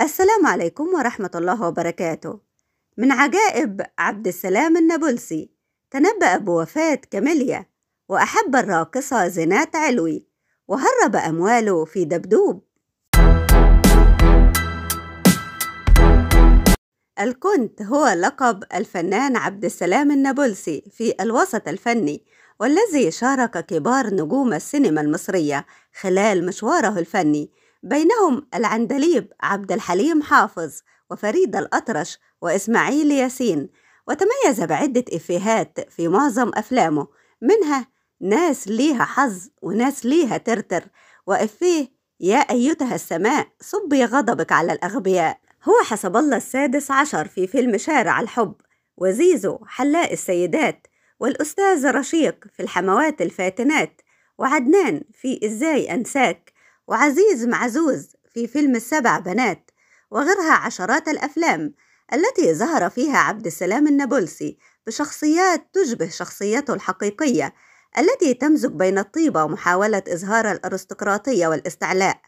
السلام عليكم ورحمة الله وبركاته من عجائب عبد السلام النابلسي تنبأ بوفاة كاميليا وأحب الراقصة زينات علوي وهرب أمواله في دبدوب الكنت هو لقب الفنان عبد السلام النابلسي في الوسط الفني والذي شارك كبار نجوم السينما المصرية خلال مشواره الفني بينهم العندليب عبد الحليم حافظ وفريد الأطرش وإسماعيل ياسين وتميز بعدة إفيهات في معظم أفلامه منها ناس ليها حظ وناس ليها ترتر وإفيه يا أيتها السماء صبي غضبك على الأغبياء هو حسب الله السادس عشر في فيلم شارع الحب وزيزو حلاق السيدات والأستاذ رشيق في الحموات الفاتنات وعدنان في إزاي أنساك وعزيز معزوز في فيلم السبع بنات وغيرها عشرات الأفلام التي ظهر فيها عبد السلام النابلسي بشخصيات تشبه شخصيته الحقيقية التي تمزج بين الطيبة ومحاولة إظهار الأرستقراطية والاستعلاء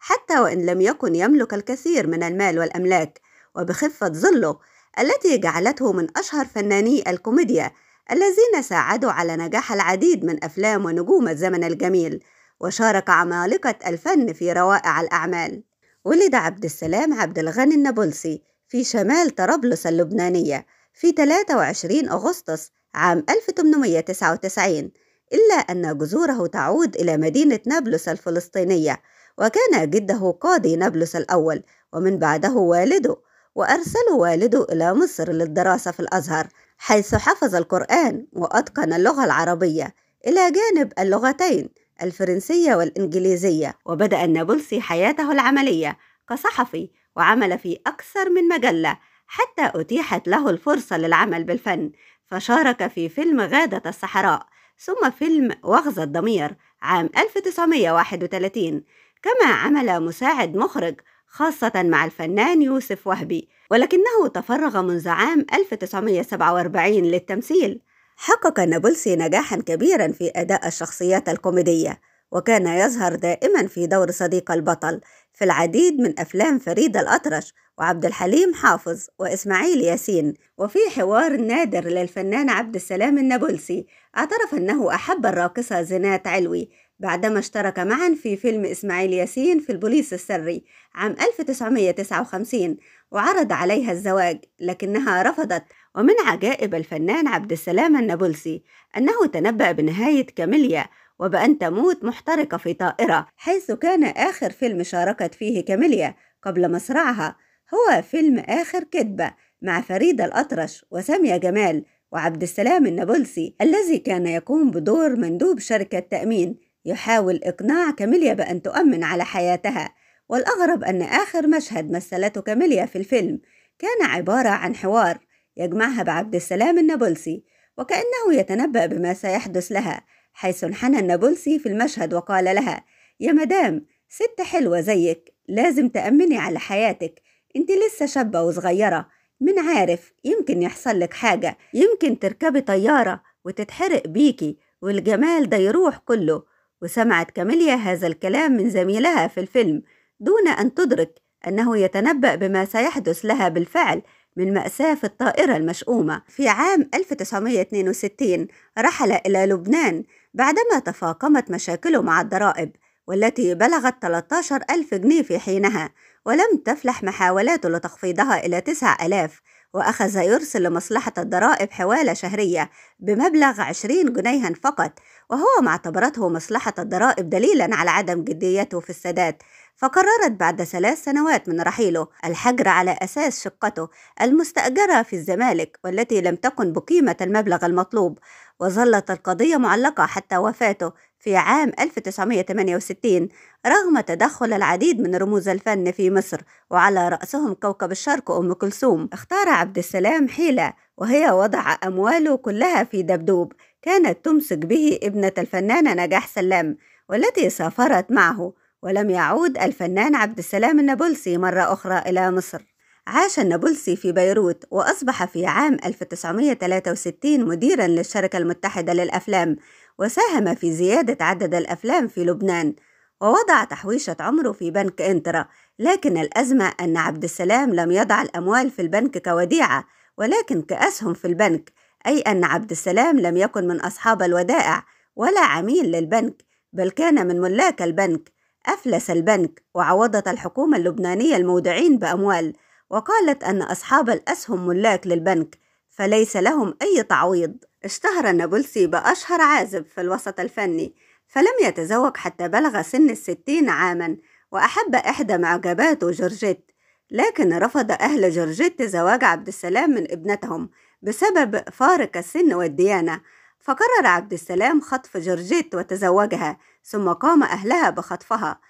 حتى وإن لم يكن يملك الكثير من المال والأملاك وبخفة ظله التي جعلته من أشهر فناني الكوميديا الذين ساعدوا على نجاح العديد من أفلام ونجوم الزمن الجميل وشارك عمالقة الفن في روائع الأعمال ولد عبد السلام عبد الغني النابلسي في شمال طرابلس اللبنانية في 23 أغسطس عام 1899 إلا أن جذوره تعود إلى مدينة نابلس الفلسطينية وكان جده قاضي نابلس الأول ومن بعده والده وأرسله والده إلى مصر للدراسة في الأزهر حيث حفظ القرآن وأتقن اللغة العربية إلى جانب اللغتين الفرنسية والإنجليزية وبدأ النابلسي حياته العملية كصحفي وعمل في أكثر من مجلة حتى أتيحت له الفرصة للعمل بالفن فشارك في فيلم غادة الصحراء ثم فيلم وغز الضمير عام 1931 كما عمل مساعد مخرج خاصة مع الفنان يوسف وهبي ولكنه تفرغ منذ عام 1947 للتمثيل حقق نابلسي نجاحا كبيرا في أداء الشخصيات الكوميدية وكان يظهر دائما في دور صديق البطل في العديد من أفلام فريد الأطرش وعبد الحليم حافظ وإسماعيل ياسين وفي حوار نادر للفنان عبد السلام النابلسي اعترف أنه أحب الراقصة زينات علوي بعدما اشترك معا في فيلم إسماعيل ياسين في البوليس السري عام 1959 وعرض عليها الزواج لكنها رفضت ومن عجائب الفنان عبد السلام النابلسي أنه تنبأ بنهاية كاميليا وبأن تموت محترقة في طائرة حيث كان آخر فيلم شاركت فيه كاميليا قبل مصرعها هو فيلم آخر كذبة مع فريدة الأطرش وسامية جمال وعبد السلام النابلسي الذي كان يقوم بدور مندوب شركة تأمين يحاول إقناع كاميليا بأن تؤمن على حياتها والأغرب أن آخر مشهد مثلته كاميليا في الفيلم كان عبارة عن حوار يجمعها بعبد السلام النابلسي وكأنه يتنبأ بما سيحدث لها حيث انحنى النابلسي في المشهد وقال لها يا مدام ست حلوة زيك لازم تأمني على حياتك انت لسه شابة وصغيرة من عارف يمكن يحصل لك حاجة يمكن تركبي طيارة وتتحرق بيكي والجمال ده يروح كله وسمعت كاميليا هذا الكلام من زميلها في الفيلم دون أن تدرك أنه يتنبأ بما سيحدث لها بالفعل من مأساة في الطائرة المشؤومة في عام 1962 رحل إلى لبنان بعدما تفاقمت مشاكله مع الضرائب والتي بلغت 13 ألف جنيه في حينها ولم تفلح محاولاته لتخفيضها إلى 9000 وأخذ يرسل لمصلحة الضرائب حوالة شهرية بمبلغ 20 جنيها فقط وهو ما اعتبرته مصلحة الضرائب دليلا على عدم جديته في السداد فقررت بعد ثلاث سنوات من رحيله الحجر على أساس شقته المستأجرة في الزمالك والتي لم تكن بقيمة المبلغ المطلوب وظلت القضية معلقة حتى وفاته في عام 1968 رغم تدخل العديد من رموز الفن في مصر وعلى رأسهم كوكب الشرق أم كلثوم اختار عبد السلام حيلة وهي وضع أمواله كلها في دبدوب كانت تمسك به ابنة الفنانة نجاح سلام والتي سافرت معه ولم يعود الفنان عبد السلام النابلسي مرة أخرى إلى مصر عاش النابلسي في بيروت وأصبح في عام 1963 مديرا للشركة المتحدة للأفلام وساهم في زيادة عدد الأفلام في لبنان ووضع تحويشة عمره في بنك إنترا لكن الأزمة أن عبد السلام لم يضع الأموال في البنك كوديعة ولكن كأسهم في البنك أي أن عبد السلام لم يكن من أصحاب الودائع ولا عميل للبنك بل كان من ملاك البنك أفلس البنك وعوضت الحكومة اللبنانية المودعين بأموال وقالت أن أصحاب الأسهم ملاك للبنك فليس لهم أي تعويض اشتهر النابلسي بأشهر عازب في الوسط الفني فلم يتزوج حتى بلغ سن الستين عاما وأحب إحدى معجباته جورجيت لكن رفض أهل جورجيت زواج عبد السلام من ابنتهم بسبب فارق السن والديانة فقرر عبد السلام خطف جورجيت وتزوجها ثم قام أهلها بخطفها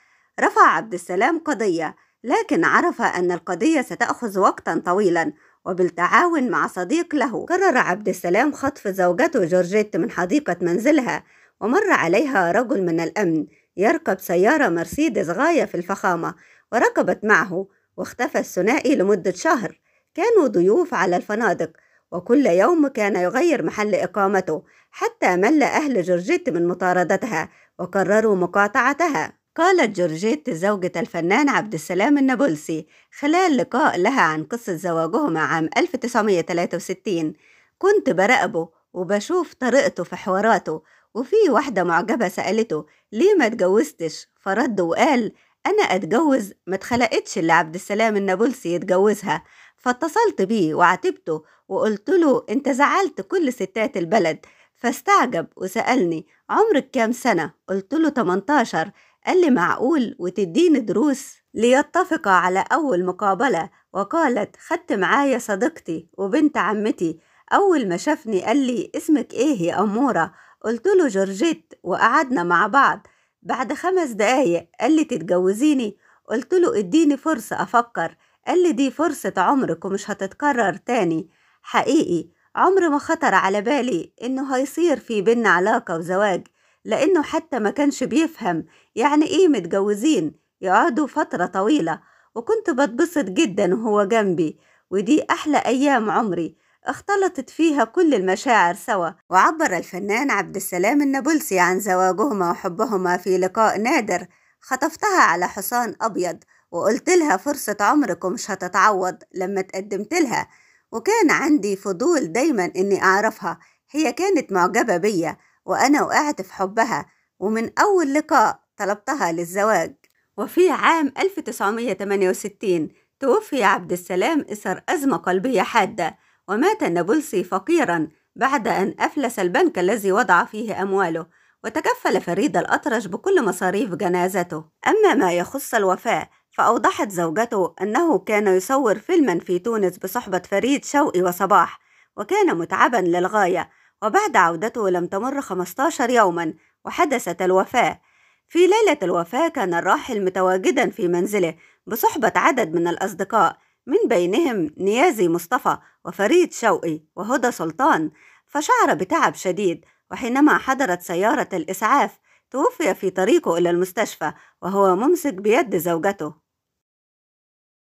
رفع عبد السلام قضية لكن عرف أن القضية ستأخذ وقتا طويلا وبالتعاون مع صديق له قرر عبد السلام خطف زوجته جورجيت من حديقة منزلها ومر عليها رجل من الأمن يركب سيارة مرسيدس غاية في الفخامة وركبت معه واختفى الثنائي لمدة شهر كانوا ضيوف على الفنادق وكل يوم كان يغير محل إقامته حتى مل أهل جورجيت من مطاردتها وقرروا مقاطعتها قالت جورجيت زوجة الفنان عبد السلام النابلسي خلال لقاء لها عن قصة زواجهما عام 1963 كنت براقبه وبشوف طريقته في حواراته وفي واحدة معجبة سألته ليه ما اتجوزتش فرد وقال أنا أتجوز ما اتخلقتش اللي عبد السلام النابلسي يتجوزها فاتصلت بيه وعاتبته وقلت له أنت زعلت كل ستات البلد فاستعجب وسألني عمرك كام سنة؟ قلت له 18 قال لي معقول وتديني دروس؟ ليتفقا على أول مقابلة وقالت خدت معايا صديقتي وبنت عمتي أول ما شافني قال لي اسمك إيه يا أمورة؟ قلت له جورجيت وقعدنا مع بعض بعد خمس دقايق قال لي تتجوزيني؟ قلت له اديني فرصة أفكر قال لي دي فرصة عمرك ومش هتتكرر تاني حقيقي عمر ما خطر على بالي إنه هيصير في بينا علاقة وزواج لأنه حتى ما كانش بيفهم يعني إيه متجوزين يقعدوا فترة طويلة وكنت بتبسط جدا وهو جنبي ودي أحلى أيام عمري اختلطت فيها كل المشاعر سوا وعبر الفنان عبد السلام النابلسي عن زواجهما وحبهما في لقاء نادر خطفتها على حصان أبيض وقلت لها فرصة عمرك ومش هتتعوض لما تقدمت لها وكان عندي فضول دايما اني اعرفها هي كانت معجبة بيا وانا وقعت في حبها ومن اول لقاء طلبتها للزواج وفي عام 1968 توفي عبد السلام إثر أزمة قلبية حادة ومات النابلسي فقيرا بعد أن أفلس البنك الذي وضع فيه أمواله وتكفل فريد الأطرش بكل مصاريف جنازته أما ما يخص الوفاة فأوضحت زوجته أنه كان يصور فيلما في تونس بصحبة فريد شوقي وصباح وكان متعبا للغاية وبعد عودته لم تمر 15 يوما وحدثت الوفاة في ليلة الوفاة كان الراحل متواجدا في منزله بصحبة عدد من الأصدقاء من بينهم نيازي مصطفى وفريد شوقي وهدى سلطان فشعر بتعب شديد وحينما حضرت سيارة الإسعاف توفي في طريقه إلى المستشفى وهو ممسك بيد زوجته